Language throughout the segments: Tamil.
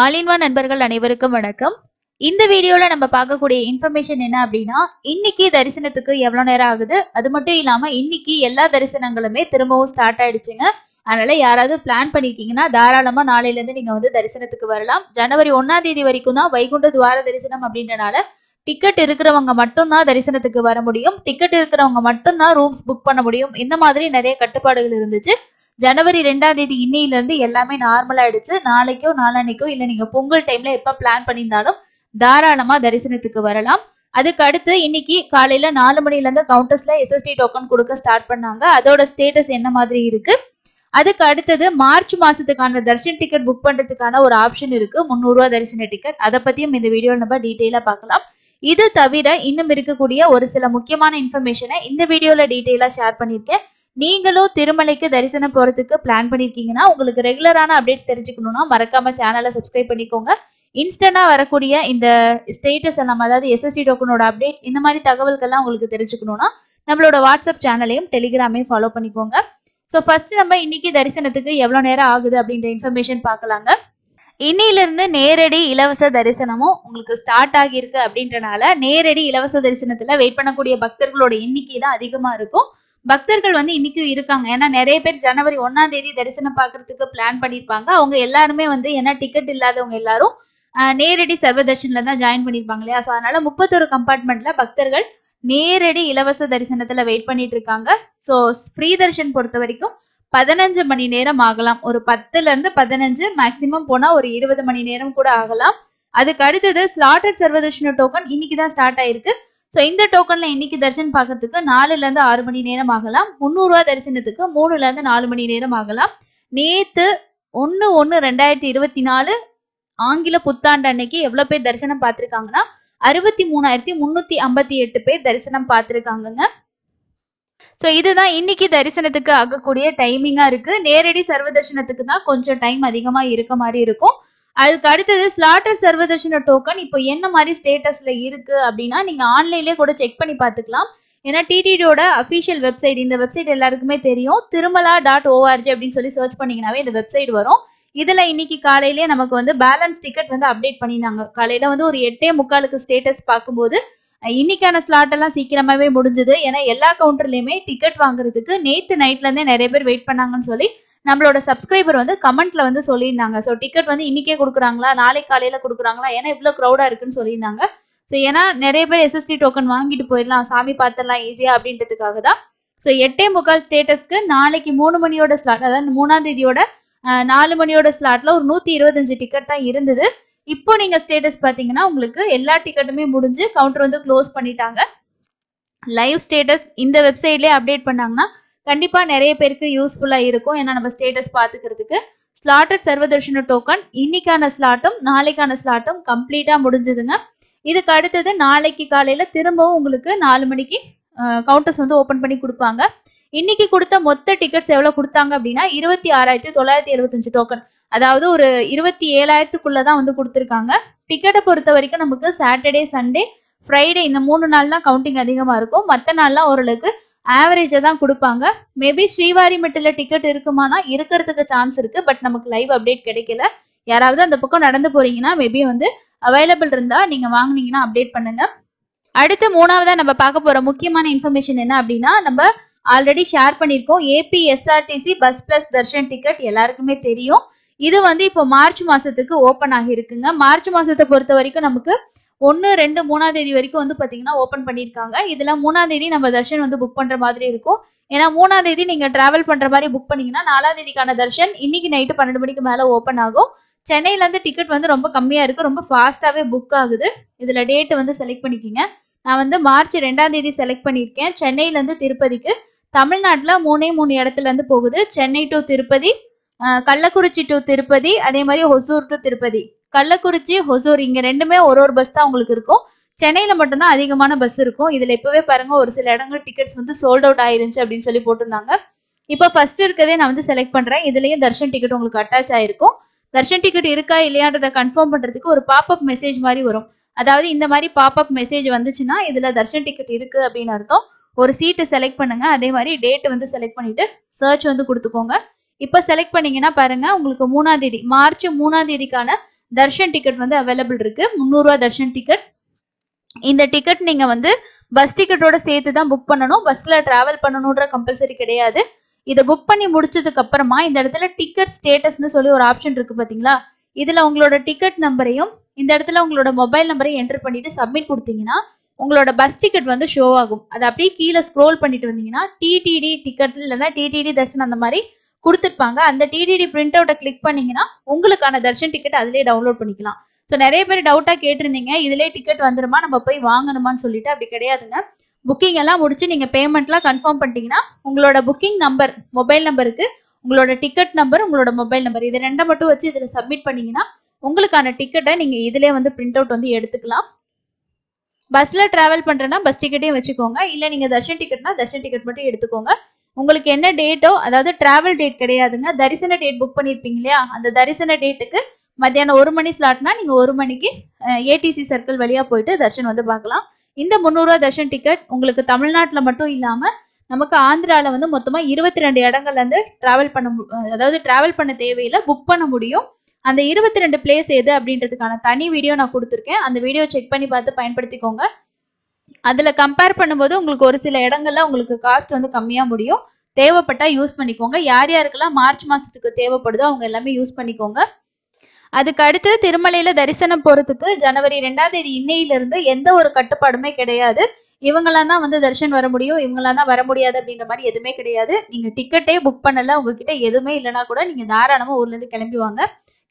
ஆலின்வா நண்பர்கள் அனைவருக்கும் வணக்கம் இந்த வீடியோவில் நம்ம பார்க்கக்கூடிய இன்ஃபர்மேஷன் என்ன அப்படின்னா இன்னைக்கு தரிசனத்துக்கு எவ்வளோ நேரம் ஆகுது அது மட்டும் இல்லாமல் இன்னைக்கு எல்லா தரிசனங்களுமே திரும்பவும் ஸ்டார்ட் ஆயிடுச்சுங்க அதனால யாராவது பிளான் பண்ணிட்டீங்கன்னா தாராளமாக நாளையிலேருந்து நீங்கள் வந்து தரிசனத்துக்கு வரலாம் ஜனவரி ஒன்றாம் தேதி வரைக்கும் தான் வைகுண்ட துவார தரிசனம் அப்படின்றனால டிக்கெட் இருக்கிறவங்க மட்டும்தான் தரிசனத்துக்கு வர முடியும் டிக்கெட் இருக்கிறவங்க மட்டும்தான் ரூம்ஸ் புக் பண்ண முடியும் இந்த மாதிரி நிறைய கட்டுப்பாடுகள் இருந்துச்சு ஜனவரி ரெண்டாம் தேதி இருந்து எல்லாமே நார்மல் ஆயிடுச்சு நாளைக்கோ நாளானைக்கோ இல்லை நீங்கள் பொங்கல் டைம்ல எப்போ பிளான் பண்ணியிருந்தாலும் தாராளமாக தரிசனத்துக்கு வரலாம் அதுக்கு அடுத்து இன்னைக்கு காலையில நாலு மணிலேருந்து கவுண்டர்ஸ்ல எஸ்எஸ்டி டோக்கன் கொடுக்க ஸ்டார்ட் பண்ணாங்க அதோட ஸ்டேட்டஸ் என்ன மாதிரி இருக்கு அதுக்கு அடுத்தது மார்ச் மாசத்துக்கான தரிசன டிக்கெட் புக் பண்றதுக்கான ஒரு ஆப்ஷன் இருக்கு முந்நூறுரூவா தரிசன டிக்கெட் அதை பத்தியும் இந்த வீடியோ நம்ம டீட்டெயிலா பார்க்கலாம் இது தவிர இன்னும் இருக்கக்கூடிய ஒரு சில முக்கியமான இன்ஃபர்மேஷனை இந்த வீடியோல டீட்டெயிலா ஷேர் பண்ணியிருக்கேன் நீங்களும் திருமலைக்கு தரிசனம் போகிறதுக்கு பிளான் பண்ணியிருக்கீங்கன்னா உங்களுக்கு ரெகுலரான அப்டேட்ஸ் தெரிஞ்சுக்கணும்னா மறக்காமல் சேனலை சப்ஸ்கிரைப் பண்ணிக்கோங்க இன்ஸ்டண்டாக வரக்கூடிய இந்த ஸ்டேட்டஸ் எல்லாம் அதாவது எஸ்எஸ்டி டோக்கனோட அப்டேட் இந்த மாதிரி தகவல்கள்லாம் உங்களுக்கு தெரிஞ்சுக்கணும்னா நம்மளோட வாட்ஸ்அப் சேனலையும் டெலிகிராமையும் ஃபாலோ பண்ணிக்கோங்க ஸோ ஃபர்ஸ்ட் நம்ம இன்னைக்கு தரிசனத்துக்கு எவ்வளோ நேரம் ஆகுது அப்படின்ற இன்ஃபர்மேஷன் பார்க்கலாங்க இன்னிலிருந்து நேரடி இலவச தரிசனமும் உங்களுக்கு ஸ்டார்ட் ஆகியிருக்கு அப்படின்றனால நேரடி இலவச தரிசனத்தில் வெயிட் பண்ணக்கூடிய பக்தர்களோட எண்ணிக்கை தான் அதிகமாக இருக்கும் பக்தர்கள் வந்து இன்னைக்கு இருக்காங்க ஏன்னா நிறைய பேர் ஜனவரி ஒன்னாம் தேதி தரிசனம் பாக்குறதுக்கு பிளான் பண்ணியிருப்பாங்க அவங்க எல்லாருமே வந்து ஏன்னா டிக்கெட் இல்லாதவங்க எல்லாரும் நேரடி சர்வதர்ஷன்ல தான் ஜாயின் பண்ணியிருப்பாங்க இல்லையா ஸோ அதனால முப்பத்தொரு கம்பார்ட்மெண்ட்ல பக்தர்கள் நேரடி இலவச தரிசனத்துல வெயிட் பண்ணிட்டு இருக்காங்க ஸோ ஸ்ரீ தர்ஷன் பொறுத்த வரைக்கும் பதினஞ்சு மணி நேரம் ஆகலாம் ஒரு பத்துல இருந்து பதினஞ்சு மேக்சிமம் போனா ஒரு இருபது மணி நேரம் கூட ஆகலாம் அதுக்கு அடுத்தது ஸ்லாட்டட் சர்வதர்ஷன டோக்கன் இன்னைக்கு தான் ஸ்டார்ட் ஆயிருக்கு ஸோ இந்த டோக்கனில் இன்னைக்கு தரிசனம் பார்க்கறதுக்கு நாலுலேருந்து ஆறு மணி நேரம் ஆகலாம் முந்நூறுரூவா தரிசனத்துக்கு மூணுலேருந்து நாலு மணி நேரம் ஆகலாம் நேற்று ஒன்று ஒன்று ரெண்டாயிரத்தி இருபத்தி நாலு ஆங்கில புத்தாண்டு அன்னைக்கு எவ்வளோ பேர் தரிசனம் பார்த்துருக்காங்கன்னா அறுபத்தி மூணாயிரத்தி முன்னூத்தி ஐம்பத்தி எட்டு பேர் தரிசனம் பார்த்துருக்காங்கங்க ஸோ இதுதான் இன்னைக்கு தரிசனத்துக்கு ஆகக்கூடிய டைமிங்காக இருக்குது நேரடி சர்வ தரிசனத்துக்கு தான் கொஞ்சம் டைம் அதிகமாக இருக்க மாதிரி இருக்கும் அதுக்கு அடுத்தது ஸ்லாட்டர் சர்வதர்ஷன டோக்கன் இப்போ என்ன மாதிரி ஸ்டேட்டஸில் இருக்குது அப்படின்னா நீங்கள் ஆன்லைன்லேயே கூட செக் பண்ணி பார்த்துக்கலாம் ஏன்னா டிடிடியோட அஃபிஷியல் வெப்சைட் இந்த வெப்சைட் எல்லாருக்குமே தெரியும் திருமலா டாட் ஓஆர்ஜி அப்படின்னு சொல்லி சர்ச் பண்ணிங்கனாவே இந்த வெப்சைட் வரும் இதில் இன்னைக்கு காலையிலேயே நமக்கு வந்து பேலன்ஸ் டிக்கெட் வந்து அப்டேட் பண்ணியிருந்தாங்க காலையில் வந்து ஒரு எட்டே முக்காலுக்கு ஸ்டேட்டஸ் பார்க்கும்போது இன்னைக்கான ஸ்லாட் எல்லாம் சீக்கிரமாவே முடிஞ்சது ஏன்னா எல்லா கவுண்டர்லயுமே டிக்கெட் வாங்குறதுக்கு நேத்து நைட்ல இருந்தே நிறைய பேர் வெயிட் பண்ணாங்கன்னு சொல்லி நம்மளோட சப்ஸ்கிரைபர் வந்து கமெண்ட்ல வந்து சொல்லியிருந்தாங்க ஸோ டிக்கெட் வந்து இன்னைக்கே கொடுக்குறாங்களா நாளை காலையில கொடுக்குறாங்களா ஏன்னா இவ்வளோ க்ரௌடா இருக்குன்னு சொல்லியிருந்தாங்க ஸோ ஏன்னா நிறைய பேர் எஸ்எஸ்டி டோக்கன் வாங்கிட்டு போயிடலாம் சாமி பார்த்துடலாம் ஈஸியா அப்படின்றதுக்காக தான் ஸோ எட்டே முக்கால் ஸ்டேட்டஸ்க்கு நாளைக்கு மூணு மணியோட ஸ்லாட் அதாவது மூணாம் தேதியோட நாலு மணியோட ஸ்லாட்ல ஒரு நூத்தி இருபத்தஞ்சு டிக்கெட் தான் இருந்தது இப்போ நீங்க ஸ்டேட்டஸ் பாத்தீங்கன்னா உங்களுக்கு எல்லா டிக்கெட்டுமே முடிஞ்சு கவுண்டர் வந்து க்ளோஸ் பண்ணிட்டாங்க லைவ் ஸ்டேட்டஸ் இந்த வெப்சைட்லேயே அப்டேட் பண்ணாங்கன்னா கண்டிப்பாக நிறைய பேருக்கு யூஸ்ஃபுல்லாக இருக்கும் ஏன்னா நம்ம ஸ்டேட்டஸ் பார்த்துக்கிறதுக்கு ஸ்லாட்டட் சர்வதர்ஷன டோக்கன் இன்னைக்கான ஸ்லாட்டும் நாளைக்கான ஸ்லாட்டும் கம்ப்ளீட்டாக முடிஞ்சதுங்க இதுக்கு அடுத்தது நாளைக்கு காலையில் திரும்பவும் உங்களுக்கு நாலு மணிக்கு கவுண்டர்ஸ் வந்து ஓப்பன் பண்ணி கொடுப்பாங்க இன்னைக்கு கொடுத்த மொத்த டிக்கெட்ஸ் எவ்வளோ கொடுத்தாங்க அப்படின்னா இருபத்தி ஆறாயிரத்தி தொள்ளாயிரத்தி எழுபத்தஞ்சு டோக்கன் அதாவது ஒரு இருபத்தி ஏழாயிரத்துக்குள்ளே தான் வந்து கொடுத்துருக்காங்க டிக்கெட்டை பொறுத்த வரைக்கும் நமக்கு சாட்டர்டே சண்டே ஃப்ரைடே இந்த மூணு நாள் தான் கவுண்டிங் அதிகமாக இருக்கும் மற்ற நாள்லாம் ஓரளவுக்கு ஆவரேஜை தான் கொடுப்பாங்க மேபி ஸ்ரீவாரி மட்டில் டிக்கெட் இருக்குமானா இருக்கிறதுக்கு சான்ஸ் இருக்கு பட் நமக்கு லைவ் அப்டேட் கிடைக்கல யாராவது அந்த பக்கம் நடந்து போறீங்கன்னா மேபி வந்து அவைலபிள் இருந்தா நீங்க வாங்கினீங்கன்னா அப்டேட் பண்ணுங்க அடுத்து மூணாவதா நம்ம பார்க்க போற முக்கியமான இன்ஃபர்மேஷன் என்ன அப்படின்னா நம்ம ஆல்ரெடி ஷேர் பண்ணியிருக்கோம் APSRTC bus plus darshan ticket எல்லாருக்குமே தெரியும் இது வந்து இப்போ மார்ச் மாசத்துக்கு ஓப்பன் ஆகிருக்குங்க மார்ச் மாசத்தை பொறுத்த வரைக்கும் நமக்கு ஒன்று ரெண்டு மூணாம் தேதி வரைக்கும் வந்து பார்த்தீங்கன்னா ஓப்பன் பண்ணியிருக்காங்க இதில் மூணாம் தேதி நம்ம தர்ஷன் வந்து புக் பண்ணுற மாதிரி இருக்கும் ஏன்னா மூணாம் தேதி நீங்கள் ட்ராவல் பண்ணுற மாதிரி புக் பண்ணீங்கன்னா நாலாம் தேதிக்கான தர்ஷன் இன்னைக்கு நைட்டு பன்னெண்டு மணிக்கு மேலே ஓப்பன் ஆகும் சென்னையிலேருந்து டிக்கெட் வந்து ரொம்ப கம்மியாக இருக்குது ரொம்ப ஃபாஸ்ட்டாகவே புக் ஆகுது இதில் டேட்டு வந்து செலக்ட் பண்ணிக்கிங்க நான் வந்து மார்ச் ரெண்டாம் தேதி செலக்ட் பண்ணியிருக்கேன் சென்னையிலேருந்து திருப்பதிக்கு தமிழ்நாட்டில் மூணே மூணு இடத்துலேருந்து போகுது சென்னை டு திருப்பதி கள்ளக்குறிச்சி டு திருப்பதி அதே மாதிரி ஒசூர் டு திருப்பதி கள்ளக்குறிச்சி ஹொசூர் இங்க ரெண்டுமே ஒரு ஒரு பஸ் தான் உங்களுக்கு இருக்கும் சென்னையில மட்டும்தான் அதிகமான பஸ் இருக்கும் இதுல இப்பவே பாருங்க ஒரு சில இடங்கள் டிக்கெட்ஸ் வந்து சோல்ட் அவுட் ஆயிருந்துச்சு அப்படின்னு சொல்லி போட்டிருந்தாங்க இப்போ ஃபர்ஸ்ட் இருக்கதே நான் வந்து செலக்ட் பண்றேன் இதுலயும் தர்ஷன் டிக்கெட் உங்களுக்கு அட்டாச் ஆயிருக்கும் தர்ஷன் டிக்கெட் இருக்கா இல்லையான்றத கன்ஃபார்ம் பண்றதுக்கு ஒரு பாப்அப் மெசேஜ் மாதிரி வரும் அதாவது இந்த மாதிரி பாப்அப் மெசேஜ் வந்துச்சுன்னா இதுல தர்ஷன் டிக்கெட் இருக்கு அப்படின்னு அர்த்தம் ஒரு சீட்டு செலக்ட் பண்ணுங்க அதே மாதிரி டேட் வந்து செலக்ட் பண்ணிட்டு சர்ச் வந்து கொடுத்துக்கோங்க இப்போ செலக்ட் பண்ணீங்கன்னா பாருங்க உங்களுக்கு மூணாம் தேதி மார்ச் மூணாம் தேதிக்கான தர்ஷன் டிக்கெட் வந்து அவைலபிள் இருக்கு முந்நூறுரூவா தர்ஷன் டிக்கெட் இந்த டிக்கெட் நீங்கள் வந்து பஸ் டிக்கெட்டோட சேர்த்து தான் புக் பண்ணணும் பஸ்ஸில் ட்ராவல் பண்ணணுன்ற கம்பல்சரி கிடையாது இதை புக் பண்ணி முடிச்சதுக்கு அப்புறமா இந்த இடத்துல டிக்கெட் ஸ்டேட்டஸ்னு சொல்லி ஒரு ஆப்ஷன் இருக்கு பார்த்தீங்களா இதில் உங்களோட டிக்கெட் நம்பரையும் இந்த இடத்துல உங்களோட மொபைல் நம்பரையும் என்டர் பண்ணிட்டு சப்மிட் கொடுத்தீங்கன்னா உங்களோட பஸ் டிக்கெட் வந்து ஷோ ஆகும் அது அப்படியே கீழே ஸ்க்ரோல் பண்ணிட்டு வந்தீங்கன்னா டிடிடி டிக்கெட் இல்லைன்னா டிடிடி தர்ஷன் அந்த மாதிரி கொடுத்துருப்பாங்க அந்த டிடிடி பிரிண்ட் அவுட்டை கிளிக் பண்ணீங்கன்னா உங்களுக்கான தர்ஷன் டிக்கெட் அதிலே டவுன்லோட் பண்ணிக்கலாம் ஸோ நிறைய பேர் டவுட்டாக கேட்டிருந்தீங்க இதிலே டிக்கெட் வந்துருமா நம்ம போய் வாங்கணுமான்னு சொல்லிட்டு அப்படி கிடையாதுங்க புக்கிங் எல்லாம் முடிச்சு நீங்கள் பேமெண்ட்லாம் கன்ஃபார்ம் பண்ணிட்டீங்கன்னா உங்களோட புக்கிங் நம்பர் மொபைல் நம்பருக்கு உங்களோட டிக்கெட் நம்பர் உங்களோட மொபைல் நம்பர் இது ரெண்டை மட்டும் வச்சு இதில் சப்மிட் பண்ணீங்கன்னா உங்களுக்கான டிக்கெட்டை நீங்கள் இதிலே வந்து பிரிண்ட் அவுட் வந்து எடுத்துக்கலாம் பஸ்ஸில் ட்ராவல் பண்ணுறேன்னா பஸ் டிக்கெட்டையும் வச்சுக்கோங்க இல்லை நீங்கள் தர்ஷன் டிக்கெட்னா தர்ஷன் டிக்கெட் மட்டும் எடுத்துக்கோங்க உங்களுக்கு என்ன டேட்டோ அதாவது டிராவல் டேட் கிடையாதுங்க தரிசன டேட் புக் பண்ணியிருப்பீங்க இல்லையா அந்த தரிசன டேட்டுக்கு மத்தியானம் ஒரு மணி ஸ்லாட்னா நீங்கள் ஒரு மணிக்கு ஏடிசி சர்க்கிள் வழியாக போயிட்டு தர்ஷன் வந்து பார்க்கலாம் இந்த முந்நூறுரூவா தர்ஷன் டிக்கெட் உங்களுக்கு தமிழ்நாட்டில் மட்டும் இல்லாமல் நமக்கு ஆந்திராவில் வந்து மொத்தமாக இருபத்தி ரெண்டு இடங்கள்லேருந்து ட்ராவல் பண்ண அதாவது ட்ராவல் பண்ண தேவையில்லை புக் பண்ண முடியும் அந்த இருபத்தி ரெண்டு பிளேஸ் எது அப்படின்றதுக்கான தனி வீடியோ நான் கொடுத்துருக்கேன் அந்த வீடியோ செக் பண்ணி பார்த்து பயன்படுத்திக்கோங்க அதில் கம்பேர் பண்ணும்போது உங்களுக்கு ஒரு சில இடங்கள்ல உங்களுக்கு காஸ்ட் வந்து கம்மியாக முடியும் தேவைப்பட்டால் யூஸ் பண்ணிக்கோங்க யார் யாருக்கெல்லாம் மார்ச் மாதத்துக்கு தேவைப்படுதோ அவங்க எல்லாமே யூஸ் பண்ணிக்கோங்க அதுக்கு அடுத்து திருமலையில் தரிசனம் போகிறதுக்கு ஜனவரி ரெண்டாம் தேதி இன்னையிலிருந்து எந்த ஒரு கட்டுப்பாடுமே கிடையாது இவங்களாம் தான் வந்து தரிசனம் வர முடியும் இவங்களாம் தான் வர முடியாது அப்படின்ற மாதிரி எதுவுமே கிடையாது நீங்கள் டிக்கெட்டே புக் பண்ணல உங்ககிட்ட எதுவுமே இல்லைனா கூட நீங்கள் தாராளமாக ஊர்லேருந்து கிளம்பி வாங்க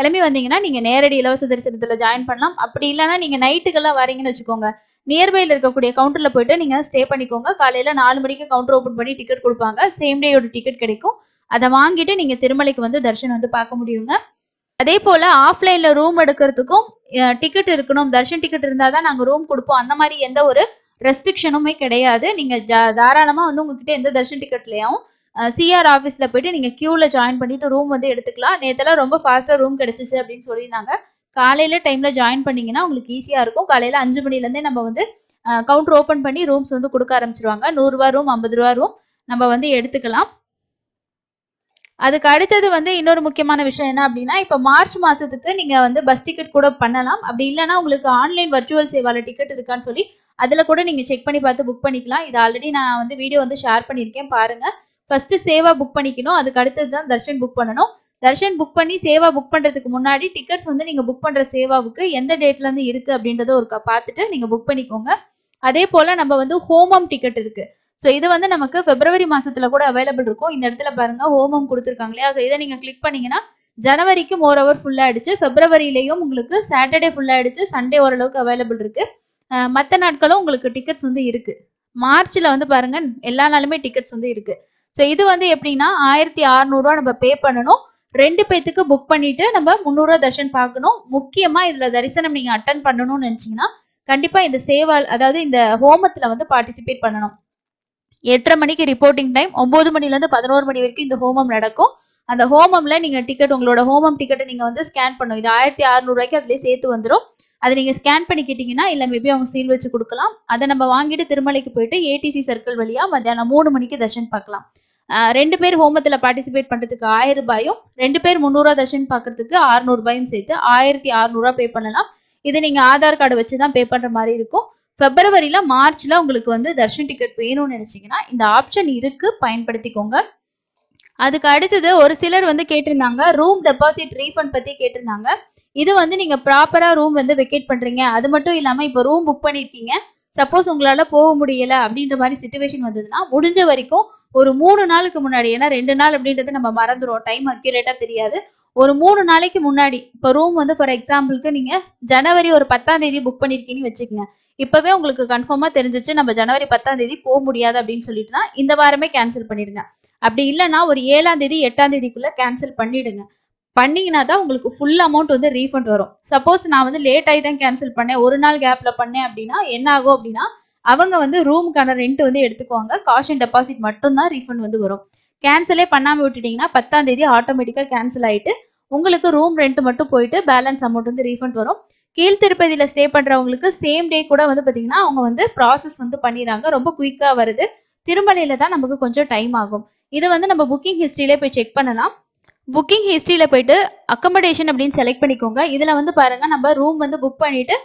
கிளம்பி வந்தீங்கன்னா நீங்கள் நேரடி இலவச தரிசனத்தில் ஜாயின் பண்ணலாம் அப்படி இல்லைன்னா நீங்கள் நைட்டுக்கெல்லாம் வரீங்கன்னு வச்சுக்கோங்க நியர்பையில் இருக்கக்கூடிய கவுண்டரில் போயிட்டு நீங்கள் ஸ்டே பண்ணிக்கோங்க காலையில் நாலு மணிக்கு கவுண்டர் ஓப்பன் பண்ணி டிக்கெட் கொடுப்பாங்க சேம் டேயோட டிக்கெட் கிடைக்கும் அதை வாங்கிட்டு நீங்கள் திருமலைக்கு வந்து தர்ஷன் வந்து பார்க்க முடியுங்க அதே போல் ஆஃப்லைனில் ரூம் எடுக்கிறதுக்கும் டிக்கெட் இருக்கணும் தர்ஷன் டிக்கெட் இருந்தால் தான் நாங்கள் ரூம் கொடுப்போம் அந்த மாதிரி எந்த ஒரு ரெஸ்ட்ரிக்ஷனுமே கிடையாது நீங்கள் தாராளமாக வந்து உங்ககிட்ட எந்த தர்ஷன் டிக்கெட்லையும் சிஆர் ஆஃபீஸில் போயிட்டு நீங்கள் க்யூவில் ஜாயின் பண்ணிட்டு ரூம் வந்து எடுத்துக்கலாம் நேற்றுலாம் ரொம்ப ஃபாஸ்ட்டாக ரூம் கிடச்சிச்சு அப்படின்னு சொல்லியிருந்தாங்க காலையில் டைமில் ஜாயின் பண்ணீங்கன்னா உங்களுக்கு ஈஸியாக இருக்கும் காலையில் அஞ்சு இருந்தே நம்ம வந்து கவுண்டர் ஓப்பன் பண்ணி ரூம்ஸ் வந்து கொடுக்க ஆரம்பிச்சிருவாங்க நூறுரூவா ரூம் ஐம்பது ரூபா ரூம் நம்ம வந்து எடுத்துக்கலாம் அதுக்கு அடுத்தது வந்து இன்னொரு முக்கியமான விஷயம் என்ன அப்படின்னா இப்போ மார்ச் மாதத்துக்கு நீங்கள் வந்து பஸ் டிக்கெட் கூட பண்ணலாம் அப்படி இல்லைன்னா உங்களுக்கு ஆன்லைன் வர்ச்சுவல் சேவால டிக்கெட் இருக்கான்னு சொல்லி அதில் கூட நீங்கள் செக் பண்ணி பார்த்து புக் பண்ணிக்கலாம் இது ஆல்ரெடி நான் வந்து வீடியோ வந்து ஷேர் பண்ணியிருக்கேன் பாருங்கள் ஃபர்ஸ்ட் சேவா புக் பண்ணிக்கணும் அதுக்கு அடுத்தது தான் தர்ஷன் புக் பண்ணணும் தர்ஷன் புக் பண்ணி சேவா புக் பண்ணுறதுக்கு முன்னாடி டிக்கெட்ஸ் வந்து நீங்கள் புக் பண்ணுற சேவாவுக்கு எந்த டேட்லேருந்து இருக்குது அப்படின்றத ஒரு பார்த்துட்டு நீங்கள் புக் பண்ணிக்கோங்க அதே போல் நம்ம வந்து ஹோமம் டிக்கெட் இருக்குது ஸோ இது வந்து நமக்கு பிப்ரவரி மாதத்தில் கூட அவைலபிள் இருக்கும் இந்த இடத்துல பாருங்கள் ஹோமம் கொடுத்துருக்காங்க இல்லையா ஸோ இதை நீங்கள் கிளிக் பண்ணீங்கன்னா ஜனவரிக்கு மோர் ஓவர் ஃபுல்லாக ஆகிடுச்சு பிப்ரவரியிலையும் உங்களுக்கு சாட்டர்டே ஃபுல்லாக ஆகிடுச்சு சண்டே ஓரளவுக்கு அவைலபிள் இருக்குது மற்ற நாட்களும் உங்களுக்கு டிக்கெட்ஸ் வந்து இருக்குது மார்ச்சில் வந்து பாருங்கள் எல்லா நாளுமே டிக்கெட்ஸ் வந்து இருக்குது ஸோ இது வந்து எப்படின்னா ஆயிரத்தி அறநூறுவா நம்ம பே பண்ணணும் ரெண்டு பேத்துக்கு புக் பண்ணிட்டு நம்ம முந்நூறுரூவா தர்ஷன் பார்க்கணும் முக்கியமாக இதில் தரிசனம் நீங்கள் அட்டன் பண்ணணும்னு நினைச்சீங்கன்னா கண்டிப்பாக இந்த சேவால் அதாவது இந்த ஹோமத்தில் வந்து பார்ட்டிசிபேட் பண்ணணும் எட்டரை மணிக்கு ரிப்போர்ட்டிங் டைம் ஒம்பது மணிலேருந்து பதினோரு மணி வரைக்கும் இந்த ஹோமம் நடக்கும் அந்த ஹோமம்ல நீங்க டிக்கெட் உங்களோட ஹோமம் டிக்கெட்டை நீங்க வந்து ஸ்கேன் பண்ணும் இது ஆயிரத்தி அறுநூறுவாய்க்கு அதுலேயே சேர்த்து வந்துடும் அதை நீங்க ஸ்கேன் பண்ணிக்கிட்டீங்கன்னா இல்லை மேபி அவங்க சீல் வச்சு கொடுக்கலாம் அதை நம்ம வாங்கிட்டு திருமலைக்கு போயிட்டு ஏடிசி சர்க்கிள் வழியா மத்தியானம் மூணு மணிக்கு தர்ஷன் பார்க்கலாம் ரெண்டு பேர் ஹோமத்தில் பார்ட்டிசிபேட் பண்ணுறதுக்கு ஆயிரம் ரூபாயும் ரெண்டு பேர் முந்நூறுவா தர்ஷன் பார்க்குறதுக்கு அறுநூறுபாயும் சேர்த்து ஆயிரத்தி அறுநூறுவா பே பண்ணலாம் இது நீங்கள் ஆதார் கார்டு வச்சு தான் பே பண்ணுற மாதிரி இருக்கும் பிப்ரவரியில் மார்ச்சில் உங்களுக்கு வந்து தர்ஷன் டிக்கெட் வேணும்னு நினச்சிங்கன்னா இந்த ஆப்ஷன் இருக்குது பயன்படுத்திக்கோங்க அதுக்கு அடுத்தது ஒரு சிலர் வந்து கேட்டிருந்தாங்க ரூம் டெபாசிட் ரீஃபண்ட் பற்றி கேட்டிருந்தாங்க இது வந்து நீங்கள் ப்ராப்பராக ரூம் வந்து வெக்கேட் பண்ணுறீங்க அது மட்டும் இல்லாமல் இப்போ ரூம் புக் பண்ணியிருக்கீங்க சப்போஸ் உங்களால் போக முடியலை அப்படின்ற மாதிரி சுச்சுவேஷன் வந்ததுன்னா முடிஞ்ச வரைக்கும் ஒரு மூணு நாளுக்கு முன்னாடி ஏன்னா ரெண்டு நாள் அப்படின்றது நம்ம மறந்துடும் டைம் அக்யூரேட்டா தெரியாது ஒரு மூணு நாளைக்கு முன்னாடி இப்போ ரூம் வந்து ஃபார் எக்ஸாம்பிளுக்கு நீங்க ஜனவரி ஒரு பத்தாம் தேதி புக் பண்ணிருக்கீங்கன்னு வச்சுக்கோங்க இப்பவே உங்களுக்கு கன்ஃபார்மா தெரிஞ்சிச்சு நம்ம ஜனவரி பத்தாம் தேதி போக முடியாது அப்படின்னு சொல்லிட்டுனா இந்த வாரமே கேன்சல் பண்ணிடுங்க அப்படி இல்லைன்னா ஒரு ஏழாம் தேதி எட்டாம் தேதிக்குள்ள கேன்சல் பண்ணிடுங்க பண்ணீங்கன்னா தான் உங்களுக்கு ஃபுல் அமௌண்ட் வந்து ரீஃபண்ட் வரும் சப்போஸ் நான் வந்து லேட் ஆகி தான் கேன்சல் பண்ணேன் ஒரு நாள் கேப்ல பண்ணேன் அப்படின்னா என்ன ஆகும் அப்படின்னா அவங்க வந்து ரூமுக்கான ரெண்ட் வந்து எடுத்துக்குவாங்க காஷ் அண்ட் டெபாசிட் மட்டும்தான் ரீஃபண்ட் வந்து வரும் கேன்சலே பண்ணாமல் விட்டுட்டிங்கன்னா பத்தாம் தேதி ஆட்டோமேட்டிக்காக கேன்சல் ஆகிட்டு உங்களுக்கு ரூம் ரெண்ட் மட்டும் போயிட்டு பேலன்ஸ் அமௌண்ட் வந்து ரீஃபண்ட் வரும் கீழ் திருப்பதியில் ஸ்டே பண்ணுறவங்களுக்கு சேம் டே கூட வந்து பார்த்தீங்கன்னா அவங்க வந்து ப்ராசஸ் வந்து பண்ணிடுறாங்க ரொம்ப குயிக்காக வருது திருமலையில தான் நமக்கு கொஞ்சம் டைம் ஆகும் இதை வந்து நம்ம புக்கிங் ஹிஸ்ட்ரியிலே போய் செக் பண்ணலாம் புக்கிங் ஹிஸ்ட்ரியில் போயிட்டு அக்கமடேஷன் அப்படின்னு செலக்ட் பண்ணிக்கோங்க இதில் வந்து பாருங்கள் நம்ம ரூம் வந்து புக் பண்ணிவிட்டு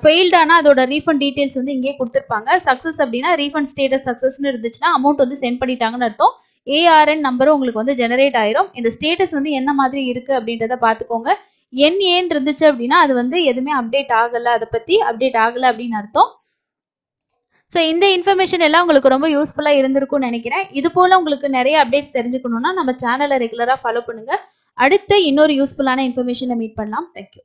ஃபெயில்டானா அதோட ரீஃபண்ட் டீட்டெயில்ஸ் வந்து இங்கே கொடுத்துருப்பாங்க சக்ஸஸ் அப்படின்னா ரீஃபண்ட் ஸ்டேட்டஸ் சக்ஸஸ்னு இருந்துச்சுன்னா அமௌண்ட் வந்து சென்ட் பண்ணிட்டாங்கன்னு அர்த்தம் ஏஆர்என் நம்பரும் உங்களுக்கு வந்து ஜெனரேட் ஆயிரும் இந்த ஸ்டேட்டஸ் வந்து என்ன மாதிரி இருக்குது அப்படின்றத பார்த்துக்கோங்க என் ஏன் இருந்துச்சு அப்படின்னா அது வந்து எதுவுமே அப்டேட் ஆகலை அதை பற்றி அப்டேட் ஆகலை அப்படின்னு அர்த்தம் ஸோ இந்த இன்ஃபர்மேஷன் எல்லாம் உங்களுக்கு ரொம்ப யூஸ்ஃபுல்லாக இருந்திருக்கும்னு நினைக்கிறேன் இது போல் உங்களுக்கு நிறைய அப்டேட்ஸ் தெரிஞ்சுக்கணும்னா நம்ம சேனலை ரெகுலராக ஃபாலோ பண்ணுங்கள் அடுத்து இன்னொரு யூஸ்ஃபுல்லான இன்ஃபர்மேஷனை மீட் பண்ணலாம் தேங்க்யூ